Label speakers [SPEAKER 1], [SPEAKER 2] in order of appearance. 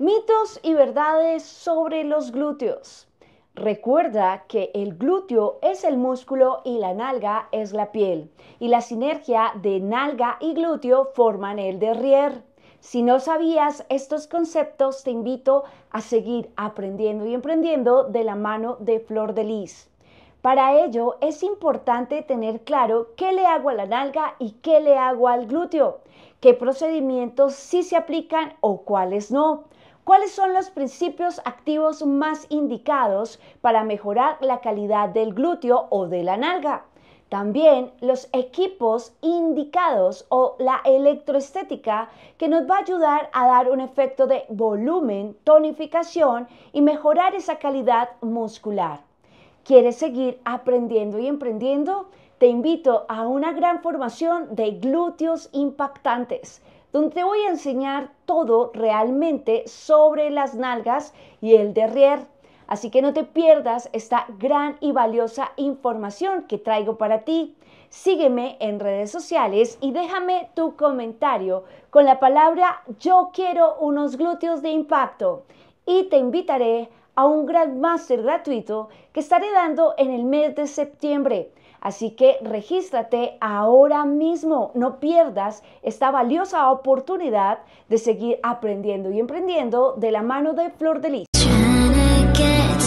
[SPEAKER 1] Mitos y verdades sobre los glúteos. Recuerda que el glúteo es el músculo y la nalga es la piel, y la sinergia de nalga y glúteo forman el derrier. Si no sabías estos conceptos, te invito a seguir aprendiendo y emprendiendo de la mano de Flor de Lis. Para ello es importante tener claro qué le hago a la nalga y qué le hago al glúteo, qué procedimientos sí se aplican o cuáles no ¿Cuáles son los principios activos más indicados para mejorar la calidad del glúteo o de la nalga? También los equipos indicados o la electroestética que nos va a ayudar a dar un efecto de volumen, tonificación y mejorar esa calidad muscular. ¿Quieres seguir aprendiendo y emprendiendo? Te invito a una gran formación de glúteos impactantes donde te voy a enseñar todo realmente sobre las nalgas y el derrier. Así que no te pierdas esta gran y valiosa información que traigo para ti. Sígueme en redes sociales y déjame tu comentario con la palabra yo quiero unos glúteos de impacto y te invitaré a un gran máster gratuito que estaré dando en el mes de septiembre. Así que regístrate ahora mismo, no pierdas esta valiosa oportunidad de seguir aprendiendo y emprendiendo de la mano de Flor de Lis.